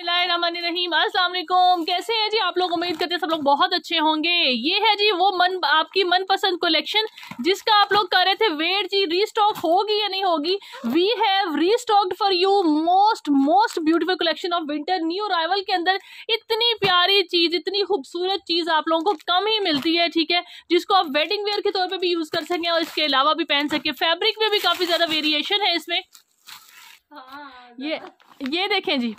असलम कैसे हैं जी आप लोग उम्मीद करते हैं सब लोग बहुत अच्छे होंगे ये है जी वो मन आपकी मनपसंद कलेक्शन जिसका आप लोग कर रहे थे वेट जी रीस्टॉक होगी या नहीं होगी we have restocked for you most most beautiful collection of winter new arrival के अंदर इतनी प्यारी चीज़ इतनी खूबसूरत चीज़ आप लोगों को कम ही मिलती है ठीक है जिसको आप वेडिंग वेयर के तौर पर भी यूज़ कर सकें और इसके अलावा भी पहन सकें फेब्रिक में भी काफ़ी ज़्यादा वेरिएशन है इसमें हाँ, ये ये देखें जी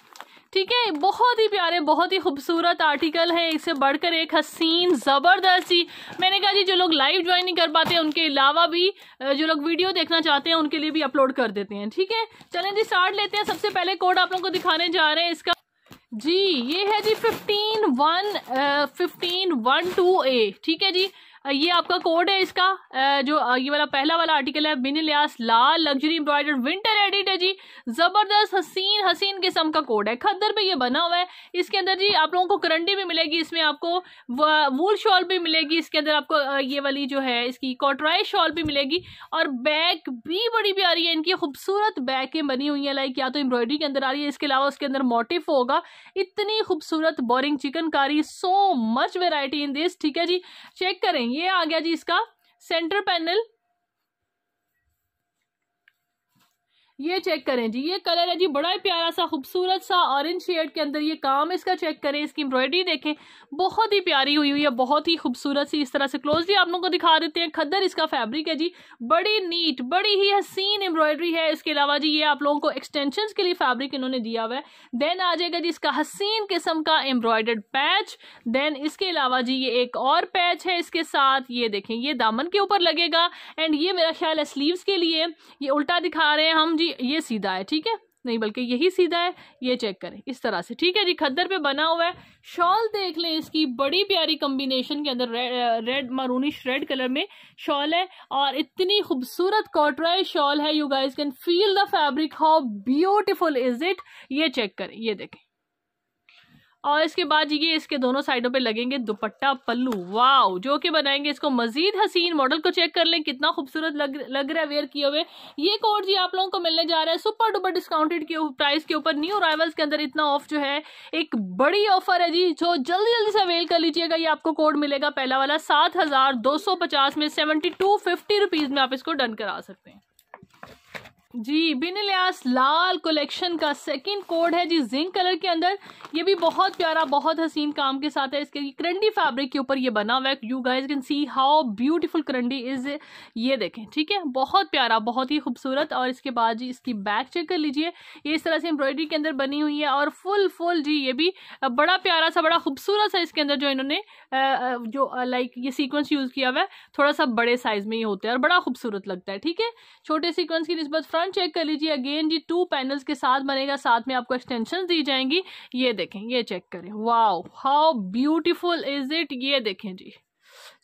ठीक है बहुत ही प्यारे बहुत ही खूबसूरत आर्टिकल है इससे बढ़कर एक हसीन ज़बरदस्ती मैंने कहा जी जो लोग लाइव ज्वाइन नहीं कर पाते उनके अलावा भी जो लोग वीडियो देखना चाहते हैं उनके लिए भी अपलोड कर देते हैं ठीक है चलें जी स्टार्ट लेते हैं सबसे पहले कोड आप लोग को दिखाने जा रहे हैं इसका जी ये है जी fifteen one fifteen one two A ठीक है जी ये आपका कोड है इसका जो ये वाला पहला वाला आर्टिकल है Bin Ilyas Lal luxury embroidered winter edit है जी ज़बरदस्त हसीन हसीन किस्म का कोड है खद्दर पे ये बना हुआ है इसके अंदर जी आप लोगों को करंडी भी मिलेगी इसमें आपको वूल शॉल भी मिलेगी इसके अंदर आपको ये वाली जो है इसकी कॉटराइज शॉल भी मिलेगी और बैक भी बड़ी प्यारी है इनकी खूबसूरत बैकें बनी हुई हैं लाइक या तो एम्ब्रॉयडरी के अंदर आ रही है इसके अलावा उसके अंदर मोटिफ होगा इतनी खूबसूरत बोरिंग chikankari so much variety in this ठीक है जी चेक करेंगे ये आ गया जी इसका सेंटर पैनल ये चेक करें जी ये कलर है जी बड़ा ही प्यारा सा खूबसूरत सा ऑरेंज शेड के अंदर ये काम इसका चेक करें इसकी एम्ब्रॉयडरी देखें बहुत ही प्यारी हुई हुई है बहुत ही खूबसूरत सी इस तरह से क्लोजली आप लोगों को दिखा देते हैं खद्दर इसका फैब्रिक है जी बड़ी नीट बड़ी ही हसीन एम्ब्रॉयडरी है इसके अलावा जी ये आप लोगों को एक्सटेंशन के लिए फैब्रिक इन्होंने दिया हुआ है देन आ जाएगा जी इसका हसीन किस्म का एम्ब्रॉयडर्ड पैच देन इसके अलावा जी ये एक और पैच है इसके साथ ये देखें ये दामन के ऊपर लगेगा एंड ये मेरा ख्याल है स्लीवस के लिए ये उल्टा दिखा रहे हैं हम जी ये सीधा है ठीक है नहीं बल्कि यही सीधा है ये चेक करें इस तरह से ठीक है जी खद्दर पे बना हुआ है शॉल देख लें इसकी बड़ी प्यारी कम्बिनेशन के अंदर red red maroonish red colour में शॉल है और इतनी खूबसूरत कॉटराइज शॉल है you guys can feel the fabric how beautiful is it ये चेक करें ये देखें और इसके बाद ये इसके दोनों साइडों पे लगेंगे दुपट्टा पल्लू वाओ जो कि बनाएंगे इसको मजीद हसीन मॉडल को चेक कर लें कितना खूबसूरत लग लग रहा है वेयर किए हुए ये कोड जी आप लोगों को मिलने जा रहा है सुपर डुपर डिस्काउंटेड के प्राइस के ऊपर न्यू अराइवल्स के अंदर इतना ऑफ जो है एक बड़ी ऑफर है जी जो जल्दी जल्दी से अवेल कर लीजिएगा ये आपको कोड मिलेगा पहला वाला सात में सेवेंटी टू में आप इसको डन करा सकते हैं जी बिन लियास लाल कलेक्शन का सेकंड कोड है जी जिंक कलर के अंदर ये भी बहुत प्यारा बहुत हसीन काम के साथ है इसके करंडी फैब्रिक के ऊपर ये बना हुआ है you guys can see how beautiful करंडी इज ये देखें ठीक है बहुत प्यारा बहुत ही खूबसूरत और इसके बाद जी इसकी बैक चेक कर लीजिए ये इस तरह से एम्ब्रॉयडरी के अंदर बनी हुई है और फुल फुल जी ये भी बड़ा प्यारा सा बड़ा खूबसूरत सा इसके अंदर जो इन्होंने जो लाइक ये सीक्वेंस यूज़ किया हुआ है थोड़ा सा बड़े साइज में ही होता है और बड़ा खूबसूरत लगता है ठीक है छोटे सीक्वेंस की नस्बत फ्रंट चेक कर लीजिए अगेन जी टू पैनल्स के साथ बनेगा साथ में आपको एक्सटेंशन दी जाएंगी ये देखें ये चेक करें wow how beautiful is it ये देखें जी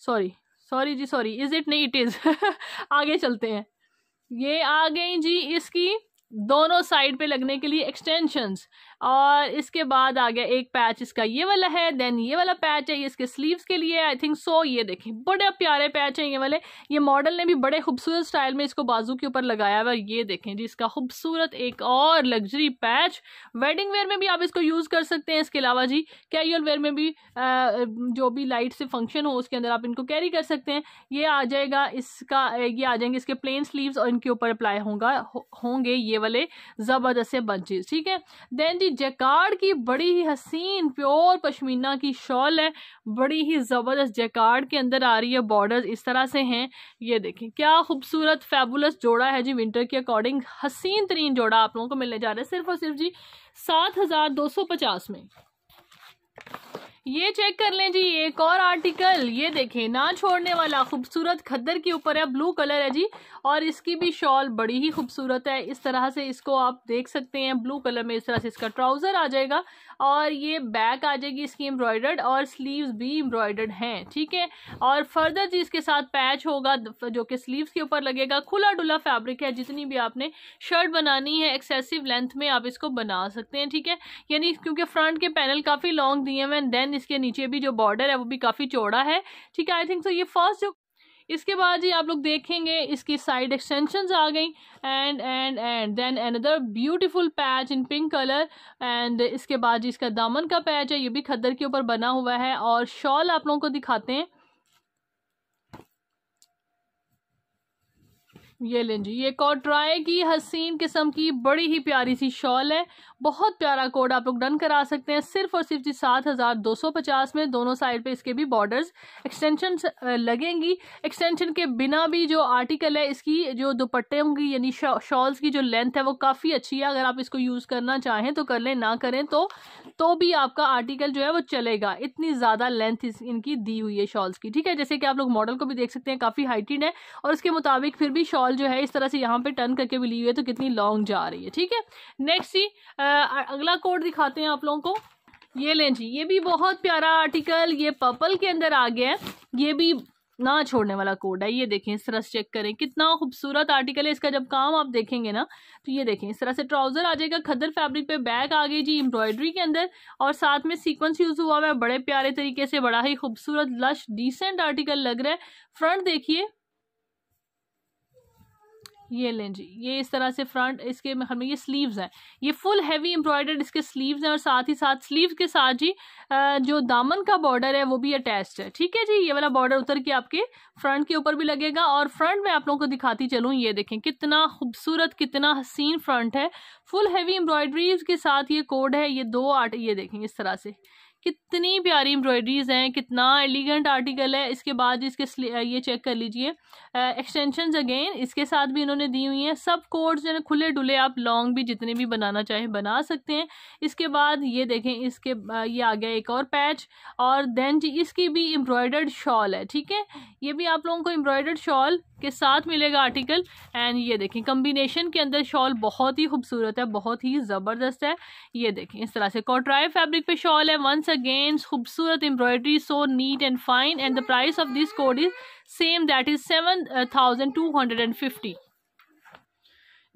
सॉरी सॉरी जी सॉरी इज इट नहीं इट इज़ आगे चलते हैं ये आ गई जी इसकी दोनों साइड पे लगने के लिए एक्सटेंशंस और इसके बाद आ गया एक पैच इसका ये वाला है देन ये वाला पैच है ये इसके स्लीव्स के लिए आई थिंक सो ये देखें बड़े प्यारे पैच हैं ये वाले ये मॉडल ने भी बड़े खूबसूरत स्टाइल में इसको बाजू के ऊपर लगाया हुआ ये देखें जी इसका खूबसूरत एक और लग्जरी पैच वेडिंग वेयर में भी आप इसको यूज़ कर सकते हैं इसके अलावा जी कैजुअल वेयर में भी आ, जो भी लाइट से फंक्शन हो उसके अंदर आप इनको कैरी कर सकते हैं ये आ जाएगा इसका ये आ जाएंगे इसके प्लेन स्लीव्स और इनके ऊपर अप्लाई होगा होंगे ये वाले ज़बरदस्त बंचेज ठीक है देन जी जैकार्ड की बड़ी ही हसीन प्योर पश्मीना की शॉल है बड़ी ही ज़बरदस्त जैकार्ड के अंदर आ रही है बॉर्डर इस तरह से हैं ये देखें क्या खूबसूरत फेबुलस जोड़ा है जी विंटर के अकॉर्डिंग हसीन तरीन जोड़ा आप लोगों को मिलने जा रहा है सिर्फ और सिर्फ जी सात हज़ार दो सौ पचास में ये चेक कर लें जी एक और आर्टिकल ये देखें ना छोड़ने वाला खूबसूरत खद्दर के ऊपर है ब्लू कलर है जी और इसकी भी शॉल बड़ी ही खूबसूरत है इस तरह से इसको आप देख सकते हैं ब्लू कलर में इस तरह से इसका ट्राउज़र आ जाएगा और ये बैक आ जाएगी इसकी एम्ब्रॉयडर्ड और स्लीव्स भी एम्ब्रॉयडर्ड हैं ठीक है और फर्दर जी इसके साथ पैच होगा जो कि स्लीव्स के ऊपर लगेगा खुला डुला फैब्रिक है जितनी भी आपने शर्ट बनानी है एक्सेसिव लेंथ में आप इसको बना सकते हैं ठीक है यानी क्योंकि फ्रंट के पैनल काफ़ी लॉन्ग दिए हुए एंड देन इसके नीचे भी जो बॉर्डर है वो भी काफ़ी चौड़ा है ठीक है आई थिंक सो ये फर्स्ट जो इसके बाद जी आप लोग देखेंगे इसकी साइड एक्सटेंशन आ गई and and and then another beautiful patch in pink colour and इसके बाद जी इसका दामन का पैच है ये भी खद्दर के ऊपर बना हुआ है और शॉल आप लोगों को दिखाते हैं ये लें जी ये कॉट्राए की हसीन किस्म की बड़ी ही प्यारी सी शॉल है बहुत प्यारा कोड आप लोग डन करा सकते हैं सिर्फ और सिर्फ जी सात हज़ार दो सौ पचास में दोनों साइड पे इसके भी बॉर्डर्स एक्सटेंशन लगेंगी एक्सटेंशन के बिना भी जो आर्टिकल है इसकी जो दुपट्टे होंगी यानी शॉल्स की जो लेंथ है वो काफ़ी अच्छी है अगर आप इसको यूज़ करना चाहें तो कर लें ना करें तो तो भी आपका आर्टिकल जो है वो चलेगा इतनी ज़्यादा लेंथ इनकी दी हुई है शॉल्स की ठीक है जैसे कि आप लोग मॉडल को भी देख सकते हैं काफ़ी हाइटेड है और उसके मुताबिक फिर भी शॉल बॉल जो है इस तरह से यहाँ पे टर्न करके भी ली हुई है तो कितनी लॉन्ग जा रही है ठीक है नेक्स्ट ही अगला कोड दिखाते हैं आप लोगों को ये लें जी ये भी बहुत प्यारा आर्टिकल ये पर्पल के अंदर आ गया है ये भी ना छोड़ने वाला कोड है ये देखें इस तरह से चेक करें कितना खूबसूरत आर्टिकल है इसका जब काम आप देखेंगे ना तो ये देखें इस तरह से ट्राउज़र आ जाएगा खदर फैब्रिक पे बैक आ गई जी एम्ब्रॉयडरी के अंदर और साथ में सीक्वेंस यूज़ हुआ है बड़े प्यारे तरीके से बड़ा ही खूबसूरत लश डिसेंट आर्टिकल लग रहा है फ्रंट देखिए ये लें जी ये इस तरह से फ्रंट इसके में ये स्लीव्स हैं ये फुल हैवी एम्ब्रॉयडर्ड इसके स्लीव्स हैं और साथ ही साथ स्लीव के साथ जी जो दामन का बॉर्डर है वो भी अटैच्ड है ठीक है जी ये वाला बॉर्डर उतर के आपके फ्रंट के ऊपर भी लगेगा और फ्रंट में आप लोगों को दिखाती चलूँ ये देखें कितना खूबसूरत कितना हसीन फ्रंट है फुल हैवी एम्ब्रॉयडरीज के साथ ये कोड है ये दो आर्ट ये देखें इस तरह से कितनी प्यारी एम्ब्रॉयडरीज हैं कितना एलिगेंट आर्टिकल है इसके बाद इसके ये चेक कर लीजिए एक्सटेंशन uh, अगेन इसके साथ भी इन्होंने दी हुई हैं सब कोड्स जो खुले डुले आप लॉन्ग भी जितने भी बनाना चाहें बना सकते हैं इसके बाद ये देखें इसके ये आ गया एक और पैच और देन जी इसकी भी एम्ब्रॉयडर्ड शॉल है ठीक है ये भी आप लोगों को एम्ब्रॉयडर्ड शॉल के साथ मिलेगा आर्टिकल एंड ये देखें कम्बिनेशन के अंदर शॉल बहुत ही खूबसूरत है बहुत ही ज़बरदस्त है ये देखें इस तरह से कॉट्राई फैब्रिक पे शॉल है वंस अगेन खूबसूरत embroidery so neat and fine and the price of this code is same that is seven thousand two hundred and fifty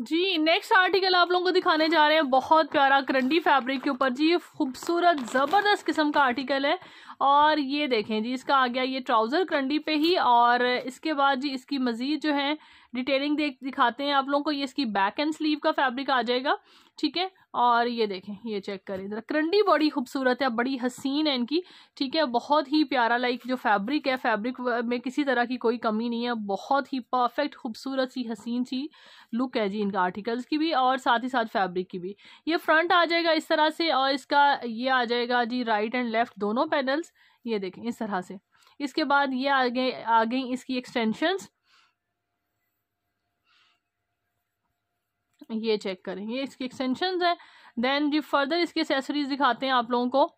जी नेक्स्ट आर्टिकल आप लोगों को दिखाने जा रहे हैं बहुत प्यारा करंडी फैब्रिक के ऊपर जी ये खूबसूरत ज़बरदस्त किस्म का आर्टिकल है और ये देखें जी इसका आ गया ये ट्राउज़र करंडी पे ही और इसके बाद जी इसकी मज़ीद जो है डिटेलिंग देख दिखाते हैं आप लोगों को ये इसकी बैक एंड स्लीव का फैब्रिक आ जाएगा ठीक है और ये देखें ये चेक करें इधर करंडी बड़ी खूबसूरत है बड़ी हसीन है इनकी ठीक है बहुत ही प्यारा लाइक जो फैब्रिक है फैब्रिक में किसी तरह की कोई कमी नहीं है बहुत ही परफेक्ट खूबसूरत सी हसीन सी लुक है जी इनका आर्टिकल्स की भी और साथ ही साथ फैब्रिक की भी ये फ्रंट आ जाएगा इस तरह से और इसका ये आ जाएगा जी राइट एंड लेफ़्ट दोनों पैनल्स ये देखें इस तरह से इसके बाद ये आ गए आ गई इसकी एक्सटेंशंस ये चेक करें ये इसके एक्सटेंशन है देन जी फर्दर इसकी एसेसरीज दिखाते हैं आप लोगों को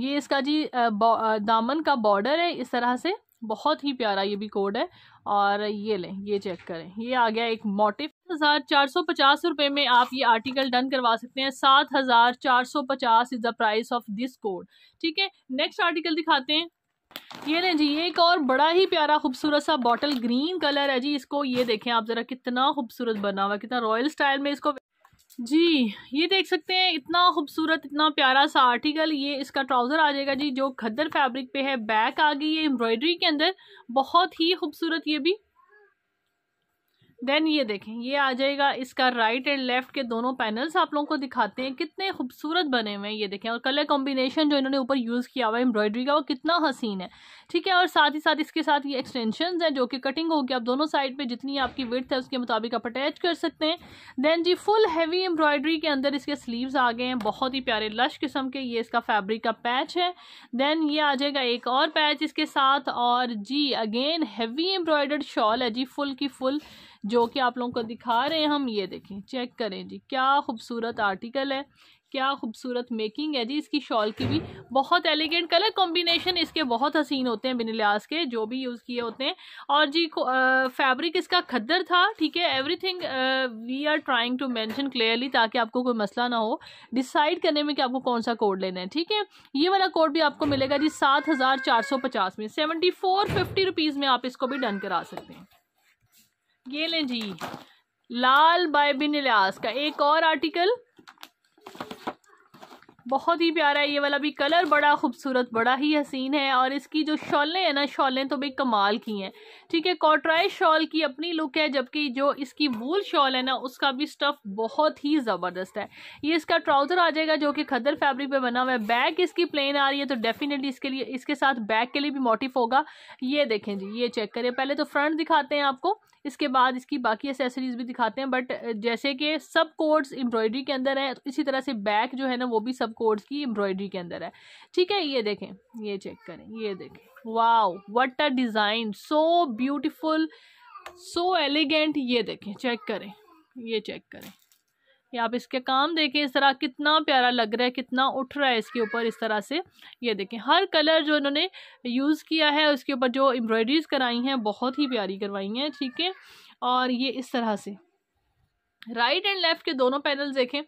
ये इसका जी दामन का बॉर्डर है इस तरह से बहुत ही प्यारा ये भी कोड है और ये लें ये चेक करें ये आ गया एक मोटिव हज़ार चार सौ पचास रुपये में आप ये आर्टिकल डन करवा सकते हैं सात हज़ार चार सौ पचास is the price of this code ठीक है नेक्स्ट आर्टिकल दिखाते हैं ये ना जी ये एक और बड़ा ही प्यारा खूबसूरत सा बॉटल ग्रीन कलर है जी इसको ये देखें आप ज़रा कितना खूबसूरत बना हुआ है कितना रॉयल स्टाइल में इसको जी ये देख सकते हैं इतना खूबसूरत इतना प्यारा सा आर्टिकल ये इसका ट्राउज़र आ जाएगा जी जो खद्दर फैब्रिक पे है बैक आ गई है एम्ब्रॉयडरी के अंदर बहुत ही खूबसूरत ये भी देन ये देखें ये आ जाएगा इसका राइट एंड लेफ्ट के दोनों पैनल्स आप लोगों को दिखाते हैं कितने खूबसूरत बने हुए हैं ये देखें और कलर कॉम्बिनेशन जो इन्होंने ऊपर यूज़ किया हुआ है एम्ब्रॉयडरी का वो कितना हसीन है ठीक है और साथ ही साथ इसके साथ ये एक्सटेंशन है जो कि कटिंग होगी आप दोनों साइड पर जितनी आपकी विथ है उसके मुताबिक आप अटैच कर सकते हैं देन जी फुल हैवी एम्ब्रॉयडरी के अंदर इसके स्लीवस आ गए हैं बहुत ही प्यारे लश किस्म के ये इसका फैब्रिक का पैच है देन ये आ जाएगा एक और पैच इसके साथ और जी अगेन हैवी एम्ब्रॉयडर्ड शॉल है जी फुल की फुल जो कि आप लोगों को दिखा रहे हैं हम ये देखें चेक करें जी क्या खूबसूरत आर्टिकल है क्या खूबसूरत मेकिंग है जी इसकी शॉल की भी बहुत एलिगेंट कलर कॉम्बिनेशन इसके बहुत हसीन होते हैं बिन लिहाज के जो भी यूज़ किए होते हैं और जी फैब्रिक इसका खद्दर था ठीक है everything we are trying to mention clearly ताकि आपको कोई मसला ना हो डिसाइड करने में कि आपको कौन सा कोड लेना है ठीक है ये वाला कोड भी आपको मिलेगा जी सात हज़ार चार सौ पचास में सेवेंटी फोर फिफ्टी रुपीज़ में आप इसको भी डन करा सकते हैं ये लें जी लाल बाइबिन इलास का एक और आर्टिकल बहुत ही प्यारा है ये वाला भी कलर बड़ा खूबसूरत बड़ा ही हसीन है और इसकी जो शॉलें हैं ना शॉलें तो भी कमाल की हैं ठीक है कॉटराइज शॉल की अपनी लुक है जबकि जो इसकी वूल शॉल है ना उसका भी स्टफ़ बहुत ही ज़बरदस्त है ये इसका ट्राउज़र आ जाएगा जो कि खदर फैब्रिक पे बना हुआ है बैक इसकी प्लेन आ रही है तो डेफिनेटली इसके लिए इसके साथ बैक के लिए भी मोटिव होगा ये देखें जी ये चेक करें पहले तो फ्रंट दिखाते हैं आपको इसके बाद इसकी बाकी एसेसरीज भी दिखाते हैं बट जैसे कि सब कोड्स एम्ब्रॉयडरी के अंदर है तो इसी तरह से बैक जो है ना वो भी सब कोड्स की एम्ब्रॉयडरी के अंदर है ठीक है ये देखें ये चेक करें ये देखें wow what a design so beautiful so elegant ये देखें चेक करें ये चेक करें ये आप इसके काम देखें इस तरह कितना प्यारा लग रहा है कितना उठ रहा है इसके ऊपर इस तरह से ये देखें हर कलर जो इन्होंने यूज़ किया है उसके ऊपर जो एम्ब्रॉयडरीज कराई हैं बहुत ही प्यारी करवाई हैं ठीक है और ये इस तरह से राइट एंड लेफ़्ट के दोनों पैनल देखें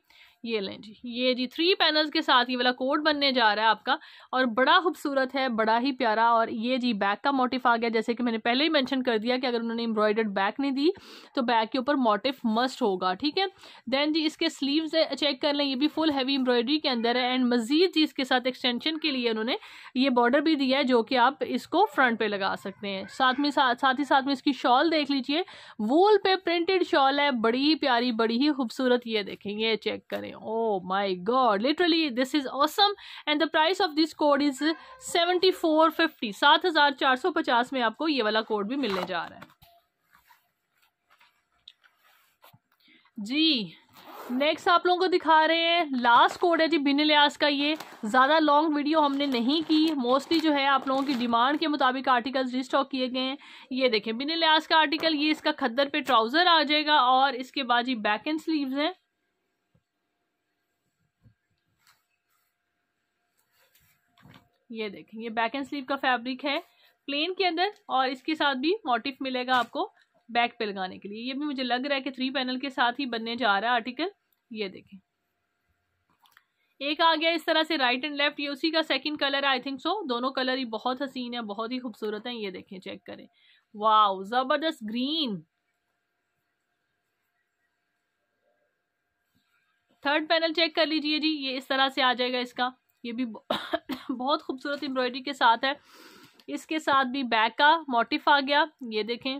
ये लें जी ये जी थ्री पैनल्स के साथ ये वाला कोड बनने जा रहा है आपका और बड़ा खूबसूरत है बड़ा ही प्यारा और ये जी बैक का मोटिफ आ गया जैसे कि मैंने पहले ही मैंशन कर दिया कि अगर उन्होंने एम्ब्रॉयडर्ड बैक नहीं दी तो बैक के ऊपर मोटिफ मस्ट होगा ठीक है देन जी इसके स्लीव्स चेक कर लें ये भी फुल हैवी एम्ब्रॉयडरी के अंदर है एंड मजीद जी इसके साथ एक्सटेंशन के लिए उन्होंने ये बॉर्डर भी दिया है जो कि आप इसको फ्रंट पर लगा सकते हैं साथ में साथ साथ ही साथ में इसकी शॉल देख लीजिए वूल पे प्रिंटेड शॉल है बड़ी ही प्यारी बड़ी ही खूबसूरत ये देखें ये चेक करें करें oh my god literally this is awesome and the price of this code is seventy four fifty सात हज़ार चार सौ पचास में आपको ये वाला कोड भी मिलने जा रहा है जी नेक्स्ट आप लोगों को दिखा रहे हैं लास्ट कोड है जी बिन लियास का ये ज़्यादा लॉन्ग वीडियो हमने नहीं की मोस्टली जो है आप लोगों की डिमांड के मुताबिक आर्टिकल्स रिस्टॉक किए गए हैं ये देखें बिन लियास का आर्टिकल ये इसका खद्दर पे ट्राउज़र आ जाएगा और इसके बाद जी बैक एंड स्लीव्स हैं ये देखें ये बैक एंड स्लीव का फैब्रिक है प्लेन के अंदर और इसके साथ भी मोटिफ मिलेगा आपको बैक पे लगाने के लिए ये भी मुझे लग रहा है कि थ्री पैनल के साथ ही बनने जा रहा है आर्टिकल ये देखें एक आ गया इस तरह से राइट एंड लेफ्ट ये उसी का सेकंड कलर है आई थिंक सो दोनों कलर ही बहुत हसीन है बहुत ही खूबसूरत है ये देखें चेक करें वाओ जबरदस्त ग्रीन थर्ड पैनल चेक कर लीजिए जी ये इस तरह से आ जाएगा इसका ये भी बहुत खूबसूरत एम्ब्रॉयडरी के साथ है इसके साथ भी बैक का मोटिफ आ गया ये देखें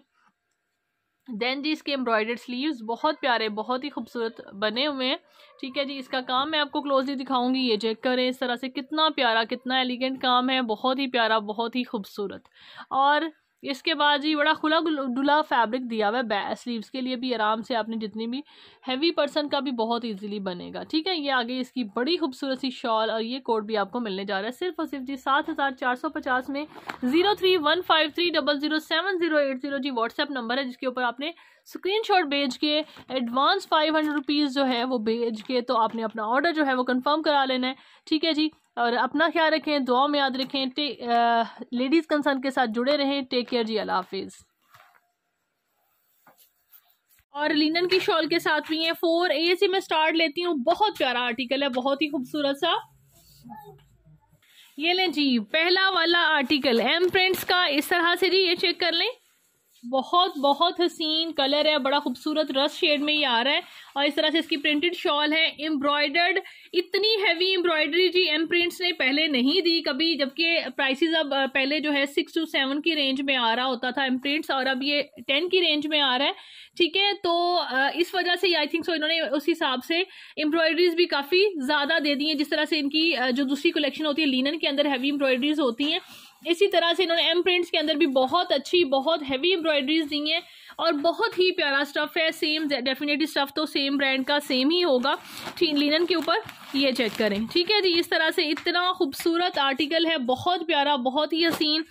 देन जी इसके एम्ब्रॉयडर्ड स्लीव्स बहुत प्यारे बहुत ही खूबसूरत बने हुए हैं ठीक है जी इसका काम मैं आपको क्लोजली दिखाऊंगी ये चेक करें इस तरह से कितना प्यारा कितना एलिगेंट काम है बहुत ही प्यारा बहुत ही खूबसूरत और इसके बाद जी बड़ा खुला डुला फैब्रिक दिया हुआ है स्लीव्स के लिए भी आराम से आपने जितनी भी हैवी पर्सन का भी बहुत इजीली बनेगा ठीक है ये आगे इसकी बड़ी खूबसूरत सी शॉल और ये कोड भी आपको मिलने जा रहा है सिर्फ और सिर्फ जी सात हज़ार चार सौ पचास में zero three one five three double zero seven zero eight zero जी व्हाट्सएप नंबर है जिसके ऊपर आपने स्क्रीन शॉट भेज के एडवांस फाइव हंड्रेड रुपीज़ जो है वो भेज के तो आपने अपना ऑर्डर जो है वो कन्फर्म करा लेना है ठीक है जी और अपना ख्याल रखें दुआ में याद रखें लेडीज़ कंसर्न के साथ जुड़े रहें टेक केयर जी अला हाफिज़ और लिनन की शॉल के साथ भी है फोर ए से मैं स्टार्ट लेती हूँ बहुत प्यारा आर्टिकल है बहुत ही खूबसूरत सा ये लें जी पहला वाला आर्टिकल एम प्रिंट्स का इस तरह से जी ये चेक कर लें बहुत बहुत हसीन कलर है बड़ा खूबसूरत रस शेड में ये आ रहा है और इस तरह से इसकी प्रिंटेड शॉल है एम्ब्रॉयडर्ड इतनी हैवी एम्ब्रॉयडरी जी एम प्रिंट्स ने पहले नहीं दी कभी जबकि प्राइसेस अब पहले जो है सिक्स टू सेवन की रेंज में आ रहा होता था एम प्रिंट्स और अब ये टेन की रेंज में आ रहा है ठीक है तो इस वजह से आई थिंक सो इन्होंने उस हिसाब से एम्ब्रॉयडरीज भी काफ़ी ज़्यादा दे दी हैं जिस तरह से इनकी जो दूसरी कलेक्शन होती है लीनन के अंदर हैवी एम्ब्रॉयडरीज होती हैं इसी तरह से इन्होंने एम प्रिंट्स के अंदर भी बहुत अच्छी बहुत हैवी एम्ब्रॉयडरीज दी हैं और बहुत ही प्यारा स्टफ़ है सेम डेफिनेटली स्टफ़ तो सेम ब्रांड का सेम ही होगा ठीक लिनन के ऊपर ये चेक करें ठीक है जी इस तरह से इतना खूबसूरत आर्टिकल है बहुत प्यारा बहुत ही हसीन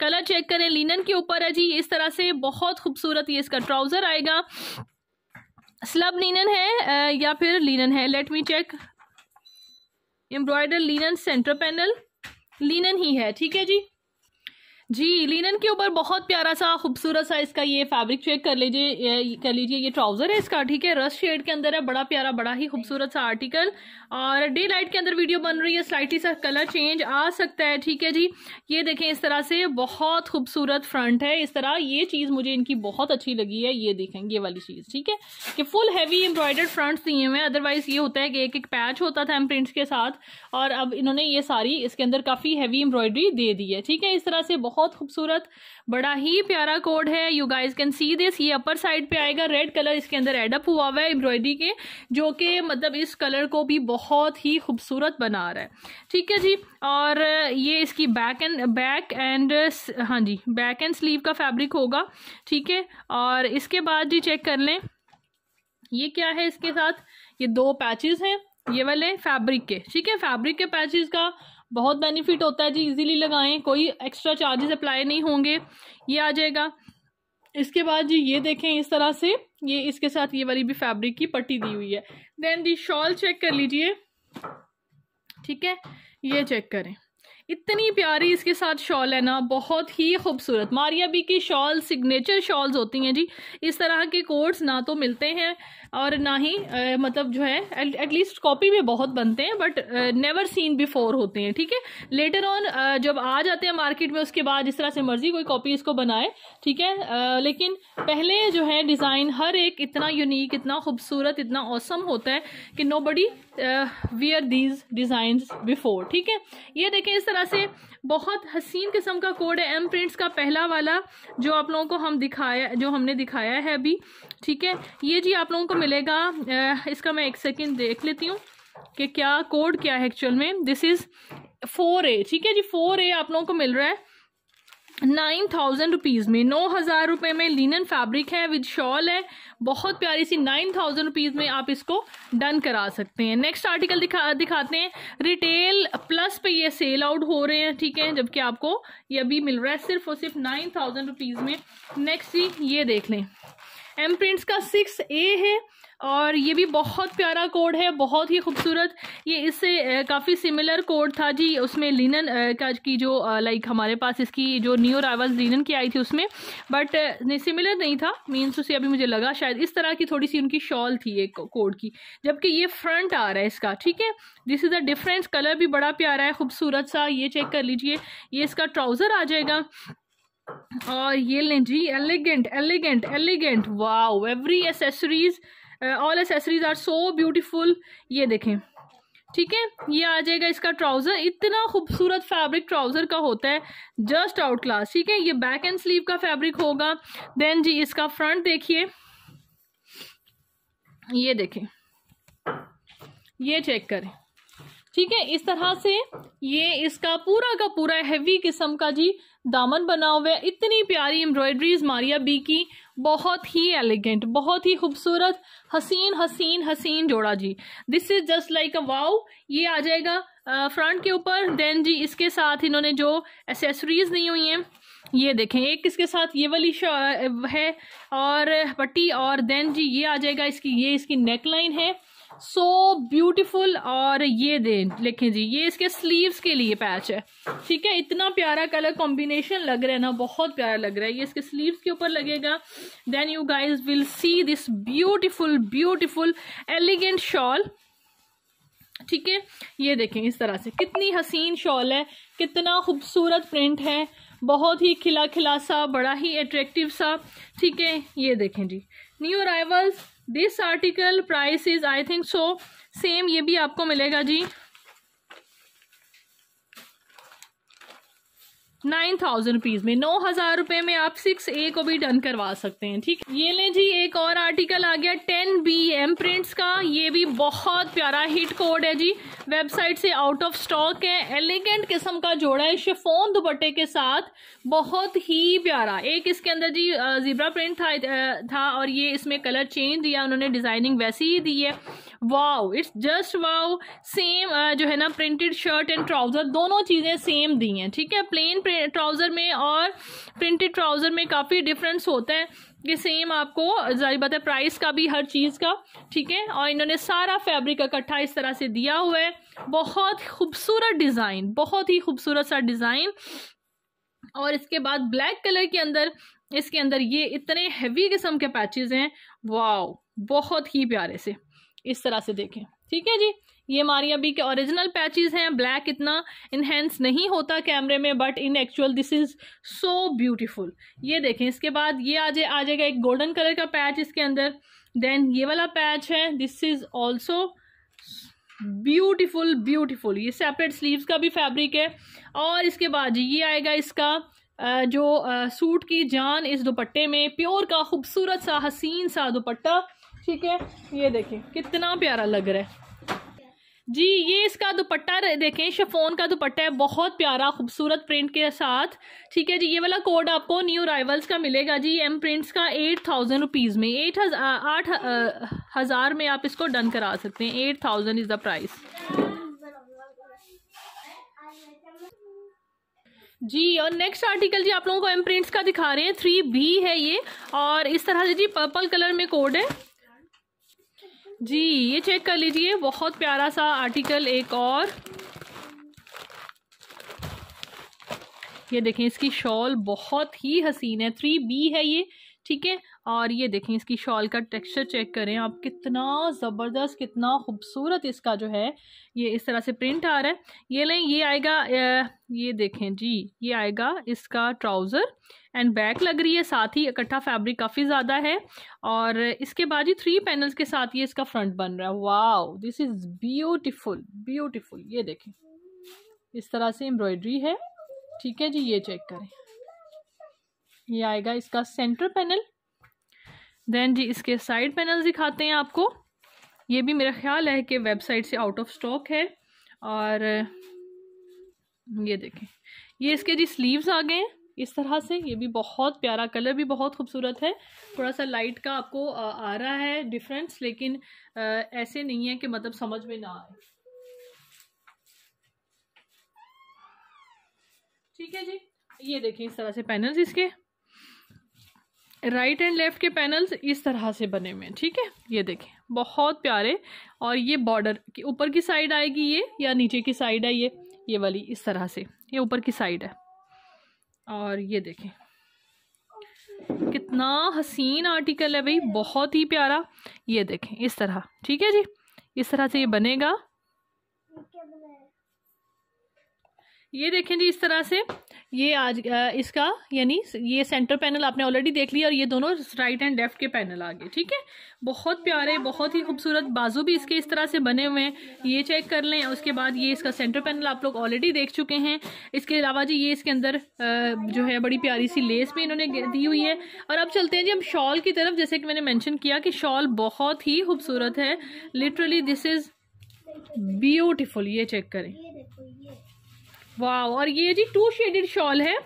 कलर चेक करें लिनन के ऊपर है जी इस तरह से बहुत खूबसूरत ये इसका ट्राउज़र आएगा स्लब लिनन है या फिर लिनन है let me check embroider linen centre panel linen ही है ठीक है जी जी लिनन के ऊपर बहुत प्यारा सा खूबसूरत सा इसका ये फैब्रिक चेक कर लीजिए कर लीजिए ये ट्राउजर है इसका ठीक है रस शेड के अंदर है बड़ा प्यारा बड़ा ही खूबसूरत सा आर्टिकल और डे लाइट के अंदर वीडियो बन रही है स्लाइटली सा कलर चेंज आ सकता है ठीक है जी ये देखें इस तरह से बहुत खूबसूरत फ्रंट है इस तरह ये चीज़ मुझे इनकी बहुत अच्छी लगी है ये देखें ये वाली चीज़ ठीक है कि फुल हैवी एम्ब्रॉयडर्ड फ्रंट्स दिए हुए हैं अदरवाइज ये होता है कि एक एक पैच होता था एम प्रिंट्स के साथ और अब इन्होंने ये सारी इसके अंदर काफ़ी हैवी एम्ब्रॉयडरी दे दी है ठीक है इस तरह से बहुत बहुत खूबसूरत बड़ा ही प्यारा कोड है you guys can see this ये अपर साइड पे आएगा रेड कलर इसके अंदर एडअप हुआ हुआ है एम्ब्रॉयडरी के जो कि मतलब इस कलर को भी बहुत ही खूबसूरत बना रहा है ठीक है जी और ये इसकी बैक एंड बैक एंड हाँ जी बैक एंड स्लीव का फैब्रिक होगा ठीक है और इसके बाद जी चेक कर लें ये क्या है इसके साथ ये दो पैचेस हैं ये वाले फैब्रिक के ठीक है फैब्रिक के पैचेस का बहुत बेनिफिट होता है जी इजीली लगाएं कोई एक्स्ट्रा चार्जेस अप्लाई नहीं होंगे ये आ जाएगा इसके बाद जी ये देखें इस तरह से ये इसके साथ ये वाली भी फैब्रिक की पट्टी दी हुई है देन दी शॉल चेक कर लीजिए ठीक है ये चेक करें इतनी प्यारी इसके साथ शॉल है ना बहुत ही खूबसूरत मारिया बी की शॉल सिग्नेचर शॉल्स होती हैं जी इस तरह के कोड्स ना तो मिलते हैं और ना ही आ, मतलब जो है एटलीस्ट कॉपी में बहुत बनते हैं बट नेवर सीन बिफोर होते हैं ठीक है लेटर ऑन जब आ जाते हैं मार्केट में उसके बाद जिस तरह से मर्जी कोई कॉपी इसको बनाए ठीक है आ, लेकिन पहले जो है डिज़ाइन हर एक इतना यूनिक इतना खूबसूरत इतना औसम होता है कि nobody wear these design before ठीक है ये देखें इस तरह से बहुत हसीन किस्म का कोड है एम प्रिंट्स का पहला वाला जो आप लोगों को हम दिखाया जो हमने दिखाया है अभी ठीक है ये जी आप लोगों को मिलेगा uh, इसका मैं एक सेकेंड देख लेती हूँ कि क्या कोड क्या है एक्चुअल में दिस इज़ फोर ए ठीक है जी फोर ए आप लोगों को मिल रहा है नाइन थाउजेंड रुपीज़ में नौ हज़ार रुपये में लिनन फैब्रिक है विद शॉल है बहुत प्यारी सी नाइन थाउजेंड रुपीज़ में आप इसको डन करा सकते हैं नेक्स्ट आर्टिकल दिखा दिखाते हैं रिटेल प्लस पे ये सेल आउट हो रहे हैं ठीक है जबकि आपको ये अभी मिल रहा है सिर्फ और सिर्फ नाइन थाउजेंड रुपीज़ में नेक्स्ट ये देख लें एम प्रिंट्स का सिक्स ए है और ये भी बहुत प्यारा कोड है बहुत ही खूबसूरत ये इससे काफ़ी सिमिलर कोड था जी उसमें लिनन का की जो लाइक हमारे पास इसकी जो न्यू रावल लिनन की आई थी उसमें बट नहीं सिमिलर नहीं था मीन्स उसे अभी मुझे लगा शायद इस तरह की थोड़ी सी उनकी शॉल थी एक कोड की जबकि ये फ्रंट आ रहा है इसका ठीक है this is a difference colour भी बड़ा प्यारा है खूबसूरत सा ये चेक कर लीजिए ये इसका ट्राउज़र आ जाएगा और ये लें जी elegant elegant elegant wow every accessories all accessories are so beautiful ये देखें ठीक है ये आ जाएगा इसका ट्राउज़र इतना खूबसूरत फैब्रिक ट्राउज़र का होता है जस्ट आउट क्लास ठीक है ये बैक एंड स्लीव का फैब्रिक होगा देन जी इसका फ्रंट देखिए ये देखें ये चेक करें ठीक है इस तरह से ये इसका पूरा का पूरा हैवी किस्म का जी दामन बना हुआ है इतनी प्यारी एम्ब्रॉयडरीज मारिया बी की बहुत ही एलिगेंट बहुत ही खूबसूरत हसीन हसीन हसीन जोड़ा जी this is just like a wow ये आ जाएगा फ्रंट के ऊपर देन जी इसके साथ इन्होंने जो एसेसरीज नहीं हुई हैं ये देखें एक इसके साथ ये वाली है और पट्टी और देन जी ये आ जाएगा इसकी ये इसकी नेक लाइन है सो ब्यूटीफुल और ये दे लिखें जी ये इसके स्लीव्स के लिए पैच है ठीक है इतना प्यारा कलर कॉम्बिनेशन लग रहा है ना बहुत प्यारा लग रहा है ये इसके स्लीव्स के ऊपर लगेगा then you guys will see this beautiful beautiful elegant shawl ठीक है ये देखें इस तरह से कितनी हसीन शॉल है कितना खूबसूरत प्रिंट है बहुत ही खिला खिला सा बड़ा ही अट्रैक्टिव सा ठीक है ये देखें जी new arrivals this article price is I think so same ये भी आपको मिलेगा जी नाइन थाउजेंड रुपीज में नौ हजार रुपए में आप सिक्स ए को भी डन करवा सकते हैं ठीक ये ले जी एक और आर्टिकल आ गया टेन बी एम प्रिंट्स का ये भी बहुत प्यारा हिट कोड है जी वेबसाइट से आउट ऑफ स्टॉक है एलिगेंट किस्म का जोड़ा है शिफोन दुपट्टे के साथ बहुत ही प्यारा एक इसके अंदर जी जीब्रा प्रिंट था था और ये इसमें कलर चेंज दिया उन्होंने डिजाइनिंग वैसी ही दी है wow it's just wow same जो है ना प्रिंटेड शर्ट एंड ट्राउज़र दोनों चीज़ें सेम दी हैं ठीक है प्लेन ट्राउज़र में और प्रिंटेड ट्राउज़र में काफ़ी डिफरेंस होता है कि सेम आपको जारी बात है प्राइस का भी हर चीज़ का ठीक है और इन्होंने सारा फैब्रिक इकट्ठा इस तरह से दिया हुआ है बहुत खूबसूरत डिज़ाइन बहुत ही खूबसूरत सा डिज़ाइन और इसके बाद ब्लैक कलर के अंदर इसके अंदर ये इतने हैवी किस्म के पैचेज़ हैं वाओ बहुत ही प्यारे से इस तरह से देखें ठीक है जी ये हमारी अभी के ओरिजिनल पैचेस हैं ब्लैक इतना इन्हेंस नहीं होता कैमरे में but in actual this is so beautiful ये देखें इसके बाद ये आ जाए आ जाएगा एक गोल्डन कलर का पैच इसके अंदर देन ये वाला पैच है this is also beautiful beautiful ये सेपरेट स्लीव्स का भी फैब्रिक है और इसके बाद जी ये आएगा इसका जो सूट की जान इस दुपट्टे में प्योर का खूबसूरत सा हसीन सा दुपट्टा ठीक है ये देखें कितना प्यारा लग रहा है जी ये इसका दुपट्टा देखें शेफोन का दुपट्टा है बहुत प्यारा खूबसूरत प्रिंट के साथ ठीक है जी ये वाला कोड आपको न्यू राइवल्स का मिलेगा जी एम प्रिंट्स का एट थाउजेंड रुपीज़ में एट हजार आठ हज़ार में आप इसको डन करा सकते हैं eight thousand is the price जी और नेक्स्ट आर्टिकल जी आप लोगों को एम प्रिंट्स का दिखा रहे हैं थ्री बी है ये और इस तरह से जी पर्पल कलर में कोड है जी ये चेक कर लीजिए बहुत प्यारा सा आर्टिकल एक और ये देखें इसकी शॉल बहुत ही हसीन है थ्री बी है ये ठीक है और ये देखें इसकी शॉल का टेक्सचर चेक करें आप कितना ज़बरदस्त कितना खूबसूरत इसका जो है ये इस तरह से प्रिंट आ रहा है ये लें ये आएगा ये देखें जी ये आएगा इसका ट्राउज़र एंड बैक लग रही है साथ ही इकट्ठा फैब्रिक काफ़ी ज़्यादा है और इसके बाद ही थ्री पैनल्स के साथ ये इसका फ्रंट बन रहा है wow this is beautiful beautiful ये देखें इस तरह से एम्ब्रॉयडरी है ठीक है जी ये चेक करें ये आएगा इसका सेंटर पैनल देन जी इसके साइड पैनल दिखाते हैं आपको ये भी मेरा ख्याल है कि वेबसाइट से आउट ऑफ स्टॉक है और ये देखें ये इसके जी स्लीव्स आ गए हैं इस तरह से ये भी बहुत प्यारा कलर भी बहुत खूबसूरत है थोड़ा सा लाइट का आपको आ रहा है डिफरेंस लेकिन ऐसे नहीं है कि मतलब समझ में ना आए ठीक है जी ये देखें इस तरह से पैनल्स इसके राइट एंड लेफ़्ट के पैनल्स इस तरह से बने हुए हैं ठीक है ये देखें बहुत प्यारे और ये बॉर्डर की ऊपर की साइड आएगी ये या नीचे की साइड है ये ये वाली इस तरह से ये ऊपर की साइड है और ये देखें कितना हसीन आर्टिकल है भाई बहुत ही प्यारा ये देखें इस तरह ठीक है जी इस तरह से ये बनेगा ये देखें जी इस तरह से ये आज इसका यानी ये सेंटर पैनल आपने ऑलरेडी देख लिया और ये दोनों राइट एंड लेफ्ट के पैनल आ गए ठीक है बहुत प्यारे बहुत ही खूबसूरत बाजू भी इसके इस तरह से बने हुए हैं ये चेक कर लें उसके बाद ये इसका सेंटर पैनल आप लोग ऑलरेडी देख चुके हैं इसके अलावा जी ये इसके अंदर जो है बड़ी प्यारी सी लेस भी इन्होंने दी हुई है और अब चलते हैं जी हम शॉल की तरफ जैसे कि मैंने मैंशन किया कि शॉल बहुत ही खूबसूरत है लिटरली दिस इज़ ब्यूटिफुल ये चेक करें वाह और ये जी टू शेडेड शॉल है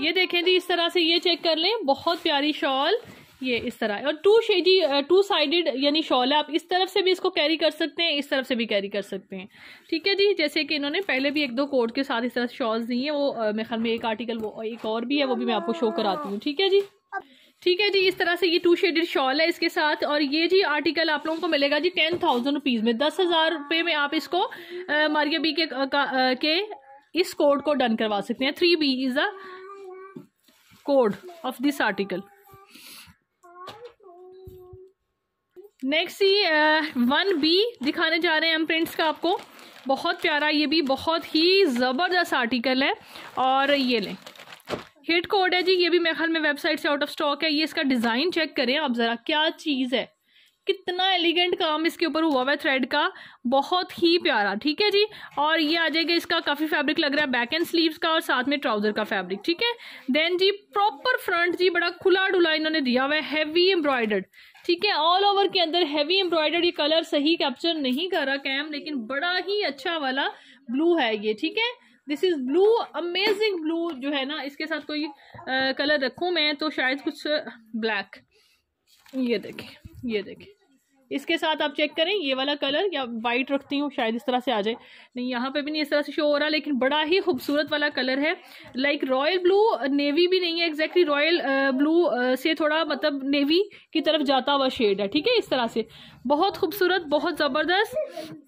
ये देखें जी इस तरह से ये चेक कर लें बहुत प्यारी शॉल ये इस तरह है और टू शेडी टू साइडेड यानी शॉल है आप इस तरफ से भी इसको कैरी कर सकते हैं इस तरफ से भी कैरी कर सकते हैं ठीक है जी जैसे कि इन्होंने पहले भी एक दो कोड के साथ इस तरह शॉल्स दी हैं वो मेरे ख्याल में एक आर्टिकल वो एक और भी है वो भी मैं आपको शो कराती हूँ ठीक है जी ठीक है जी इस तरह से ये टू शेडेड शॉल है इसके साथ और ये जी आर्टिकल आप लोगों को मिलेगा जी टेन थाउजेंड रुपीज़ में दस हज़ार रुपये में आप इसको मारिया बी के आ, का, आ, के इस कोड को डन करवा सकते हैं three B is a code of this article next ही वन बी दिखाने जा रहे हैं हम प्रिंट्स का आपको बहुत प्यारा ये भी बहुत ही ज़बरदस्त आर्टिकल है और ये लें हिट कोड है जी ये भी मेरे ख्याल में वेबसाइट से आउट ऑफ स्टॉक है ये इसका डिज़ाइन चेक करें आप ज़रा क्या चीज़ है कितना एलिगेंट काम इसके ऊपर हुआ हुआ है थ्रेड का बहुत ही प्यारा ठीक है जी और ये आ जाएगा इसका काफ़ी फैब्रिक लग रहा है बैक एंड स्लीव्स का और साथ में ट्राउज़र का फैब्रिक ठीक है देन जी प्रॉपर फ्रंट जी बड़ा खुला डुला इन्होंने दिया हुआ है हैवी एम्ब्रॉयडर्ड ठीक है ऑल ओवर के अंदर हैवी एम्ब्रॉयडर्ड ये कलर सही कैप्चर नहीं कर रहा कैम लेकिन बड़ा ही अच्छा वाला ब्लू है ये ठीक है this is blue amazing blue जो है ना इसके साथ कोई आ, कलर रखूँ मैं तो शायद कुछ ब्लैक ये देखें ये देखें इसके साथ आप चेक करें ये वाला कलर या वाइट रखती हूँ शायद इस तरह से आ जाए नहीं यहाँ पे भी नहीं इस तरह से शो हो रहा लेकिन बड़ा ही खूबसूरत वाला कलर है लाइक रॉयल ब्लू नेवी भी नहीं है एग्जैक्टली रॉयल ब्लू से थोड़ा मतलब नेवी की तरफ जाता हुआ शेड है ठीक है इस तरह से बहुत खूबसूरत बहुत ज़बरदस्त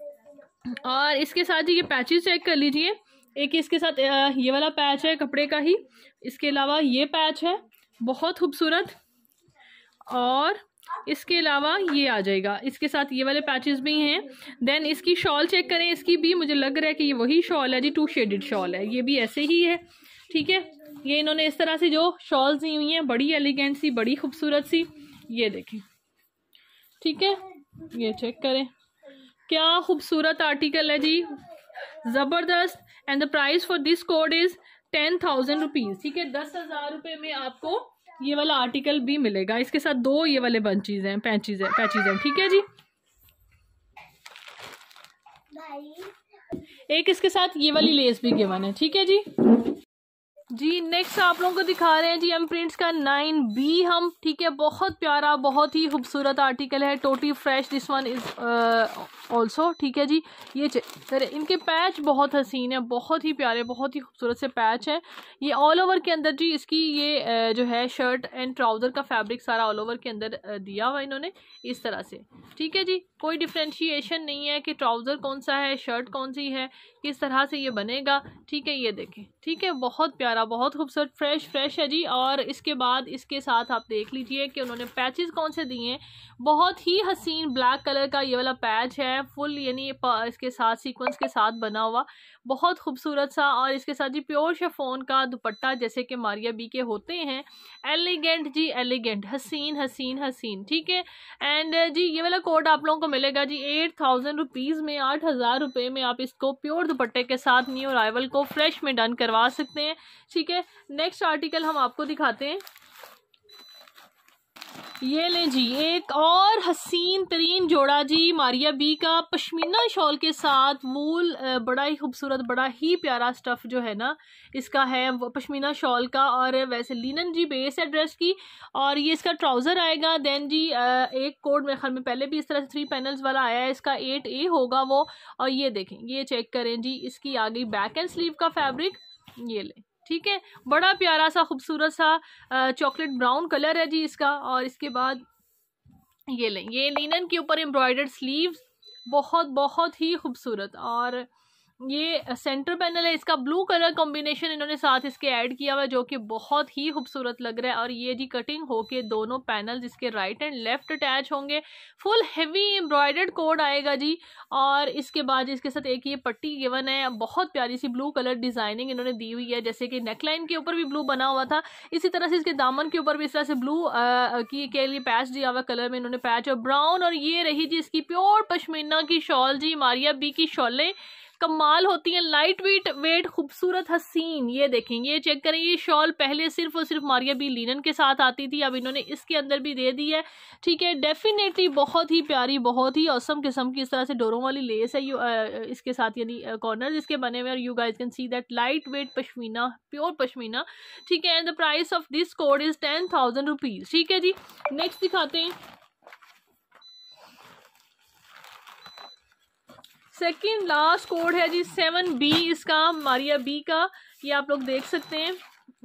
और इसके साथ ही ये पैचेज चेक कर लीजिए एक इसके साथ ये वाला पैच है कपड़े का ही इसके अलावा ये पैच है बहुत खूबसूरत और इसके अलावा ये आ जाएगा इसके साथ ये वाले पैचेस भी हैं देन इसकी शॉल चेक करें इसकी भी मुझे लग रहा है कि ये वही शॉल है जी टू शेडेड शॉल है ये भी ऐसे ही है ठीक है ये इन्होंने इस तरह से जो शॉल्स दी हुई हैं बड़ी एलिगेंट सी बड़ी खूबसूरत सी ये देखें ठीक है ये चेक करें क्या खूबसूरत आर्टिकल है जी ज़बरदस्त and the price for this code is ten thousand rupees ठीक है दस हज़ार रुपए में आपको ये वाला आर्टिकल भी मिलेगा इसके साथ दो ये वाले बंचीज़ हैं पैचीज़ है पैचीज़ हैं ठीक है जी एक इसके साथ ये वाली लेस भी गिवन है ठीक है जी जी नेक्स्ट आप लोगों को दिखा रहे हैं जी एम प्रिंट्स का नाइन बी हम ठीक है बहुत प्यारा बहुत ही खूबसूरत आर्टिकल है totally fresh this one is also ठीक है जी ये करें इनके पैच बहुत हसीन है बहुत ही प्यारे बहुत ही खूबसूरत से पैच हैं ये ऑल ओवर के अंदर जी इसकी ये uh, जो है शर्ट एंड ट्राउज़र का फैब्रिक सारा ऑल ओवर के अंदर uh, दिया हुआ इन्होंने इस तरह से ठीक है जी कोई डिफ्रेंशिएशन नहीं है कि ट्राउज़र कौन सा है शर्ट कौन सी है किस तरह से ये बनेगा ठीक है ये देखें ठीक है बहुत प्यारा बहुत खूबसूरत फ्रेश फ्रेश है जी और इसके बाद इसके साथ आप देख लीजिए कि उन्होंने पैचेस कौन से दिए हैं बहुत ही हसीन ब्लैक कलर का ये वाला पैच है फुल यानी इसके साथ सीक्वेंस के साथ बना हुआ बहुत खूबसूरत सा और इसके साथ ही प्योर शेफोन का दुपट्टा जैसे कि मारिया बी के होते हैं एलिगेंट जी एलिगेंट हसीन हसीन हसीन ठीक है एंड जी ये वाला कोड आप लोगों को मिलेगा जी एट थाउजेंड रुपीज़ में आठ हज़ार रुपये में आप इसको प्योर दुपट्टे के साथ न्यू अराइवल को फ्रेश में डन करवा सकते हैं ठीक है नेक्स्ट आर्टिकल हम आपको दिखाते हैं ये लें जी एक और हसीन तरीन जोड़ा जी मारिया बी का पश्मीना शॉल के साथ वूल बड़ा ही खूबसूरत बड़ा ही प्यारा स्टफ़ जो है ना इसका है पश्मीना शॉल का और वैसे लिनन जी बेस है ड्रेस की और ये इसका ट्राउज़र आएगा देन जी एक कोड मेरे ख्याल में पहले भी इस तरह से थ्री पैनल्स वाला आया है इसका एट ए होगा वो और ये देखें ये चेक करें जी इसकी आ गई बैक एंड स्लीव का फैब्रिक ये लें ठीक है बड़ा प्यारा सा खूबसूरत सा चॉकलेट ब्राउन कलर है जी इसका और इसके बाद ये लें ये लिनन के ऊपर एम्ब्रॉयडर्ड स्लीव्स बहुत बहुत ही खूबसूरत और ये सेंटर पैनल है इसका ब्लू कलर कॉम्बिनेशन इन्होंने साथ इसके ऐड किया हुआ है जो कि बहुत ही खूबसूरत लग रहा है और ये जी कटिंग होके दोनों पैनल जिसके राइट एंड लेफ्ट अटैच होंगे फुल हेवी एम्ब्रॉयडर्ड कोड आएगा जी और इसके बाद इसके साथ एक ये पट्टी गिवन है बहुत प्यारी सी ब्लू कलर डिज़ाइनिंग इन्होंने दी हुई है जैसे कि नेकलाइन के ऊपर भी ब्लू बना हुआ था इसी तरह से इसके दामन के ऊपर भी इस तरह से ब्लू की के लिए पैच दिया हुआ कलर में इन्होंने पैच और ब्राउन और ये रही जी इसकी प्योर पशमीना की शॉल जी मारिया बी की शॉलें कमाल होती हैं लाइट वेट वेट खूबसूरत हसीन ये देखेंगे ये चेक करें ये शॉल पहले सिर्फ और सिर्फ मारिया बी लिनन के साथ आती थी अब इन्होंने इसके अंदर भी दे दी है ठीक है डेफिनेटली बहुत ही प्यारी बहुत ही औसम किस्म की इस तरह से डोरों वाली लेस है यू इसके साथ यानी कॉर्नर इसके बने हुए और you guys can see that light weight pashmina pure pashmina ठीक है and the price of this code is ten thousand rupees ठीक है जी नेक्स्ट दिखाते हैं सेकेंड लास्ट कोड है जी सेवन बी इसका मारिया बी का ये आप लोग देख सकते हैं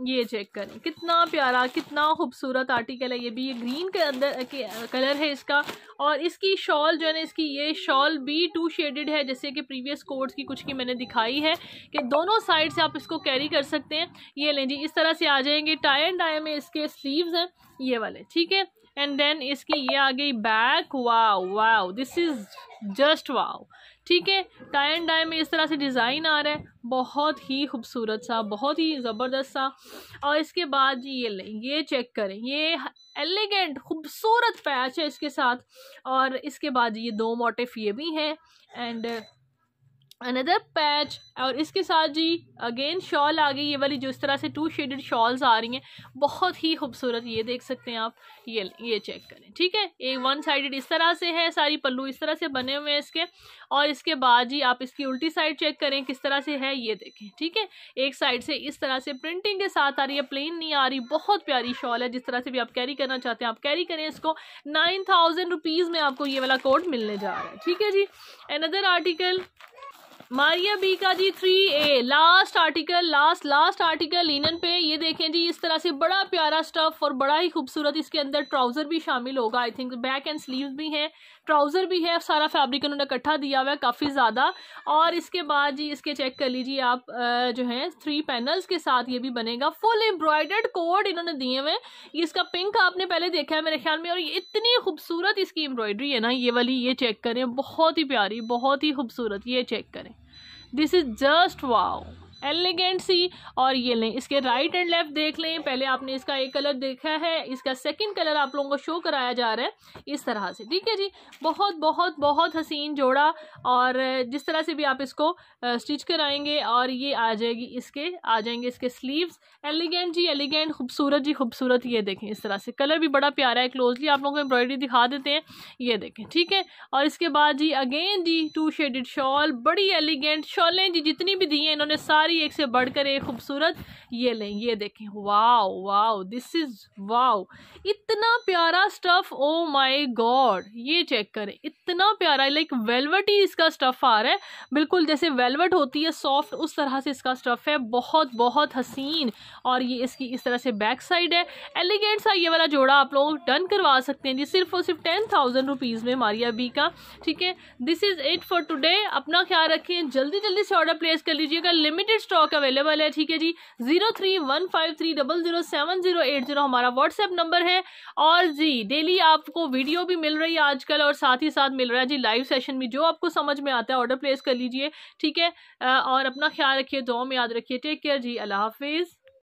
ये चेक करें कितना प्यारा कितना खूबसूरत आर्टिकल है ये भी ये ग्रीन के अंदर के कलर है इसका और इसकी शॉल जो है ना इसकी ये शॉल भी टू शेडेड है जैसे कि प्रीवियस कोर्ट्स की कुछ की मैंने दिखाई है कि दोनों साइड से आप इसको कैरी कर सकते हैं ये लें जी इस तरह से आ जाएंगे टाई एंड में इसके स्लीव्स हैं ये वाले ठीक है एंड देन इसकी ये आ गई back wow wow this is just wow ठीक है टाई एंड डाई में इस तरह से डिज़ाइन आ रहा है बहुत ही खूबसूरत सा बहुत ही ज़बरदस्त सा और इसके बाद जी ये लें ये चेक करें ये एलिगेंट खूबसूरत पैच है इसके साथ और इसके बाद ये दो मोटिफ ये भी हैं एंड अनदर पैच और इसके साथ जी अगेन शॉल आ गई ये वाली जो इस तरह से टू शेडेड शॉल्स आ रही हैं बहुत ही खूबसूरत ये देख सकते हैं आप ये ये चेक करें ठीक है एक वन साइडेड इस तरह से है सारी पल्लू इस तरह से बने हुए हैं इसके और इसके बाद जी आप इसकी उल्टी साइड चेक करें किस तरह से है ये देखें ठीक है एक साइड से इस तरह से प्रिंटिंग के साथ आ रही है प्लेन नहीं आ रही बहुत प्यारी शॉल है जिस तरह से भी आप कैरी करना चाहते हैं आप कैरी करें इसको नाइन थाउजेंड रुपीज़ में आपको ये वाला कोड मिलने जा रहा है ठीक है जी अनदर आर्टिकल मारिया बी का जी three A last article last last article linen पे ये देखें जी इस तरह से बड़ा प्यारा स्टफ और बड़ा ही खूबसूरत इसके अंदर ट्राउजर भी शामिल होगा I think back and sleeves भी हैं ट्राउज़र भी है सारा फैब्रिक उन्होंने इकट्ठा दिया हुआ है काफ़ी ज़्यादा और इसके बाद जी इसके चेक कर लीजिए आप जो है थ्री पैनल्स के साथ ये भी बनेगा फुल एम्ब्रॉयडर्ड कोड इन्होंने दिए हुए इसका पिंक आपने पहले देखा है मेरे ख्याल में और ये इतनी खूबसूरत इसकी एम्ब्रॉयडरी है ना ये वाली ये चेक करें बहुत ही प्यारी बहुत ही खूबसूरत ये चेक करें this is just wow elegant सी और ये लें इसके राइट एंड लेफ़्ट देख लें पहले आपने इसका एक कलर देखा है इसका सेकंड कलर आप लोगों को शो कराया जा रहा है इस तरह से ठीक है जी बहुत बहुत बहुत हसीन जोड़ा और जिस तरह से भी आप इसको स्टिच कराएंगे और ये आ जाएगी इसके आ जाएंगे इसके स्लीव्स एलिगेंट जी एलिगेंट खूबसूरत जी खूबसूरत ये देखें इस तरह से कलर भी बड़ा प्यारा है क्लोजली आप लोगों को एम्ब्रॉयडरी दिखा देते हैं ये देखें ठीक है और इसके बाद जी अगेन जी टू शेडेड शॉल बड़ी एलिगेंट शॉलें जी जितनी भी दी हैं इन्होंने सारी सारी एक से बढ़कर एक खूबसूरत ये लें ये देखें wow wow this is wow इतना प्यारा स्टफ़ ओ माय गॉड ये चेक करें इतना प्यारा लाइक वेलवेट ही इसका स्टफ़ आ रहा है बिल्कुल जैसे वेलवेट होती है सॉफ्ट उस तरह से इसका स्टफ़ है बहुत बहुत हसीन और ये इसकी इस तरह से बैक साइड है एलिगेंट सा ये वाला जोड़ा आप लोग डन करवा सकते हैं जी सिर्फ और सिर्फ टेन थाउजेंड रुपीज़ में मारिया बी का ठीक है this is it for today अपना ख्याल रखें जल्दी जल्दी से ऑर्डर प्लेस कर लीजिएगा लिमिटेड स्टॉक अवेलेबल है ठीक है जी zero three one five three double zero seven zero eight zero हमारा व्हाट्सएप नंबर है और जी डेली आपको वीडियो भी मिल रही है आजकल और साथ ही साथ मिल रहा है जी लाइव सेशन भी जो आपको समझ में आता है ऑर्डर प्लेस कर लीजिए ठीक है और अपना ख्याल रखिए दो में याद रखिए टेक केयर जी अल्लाह हाफिज़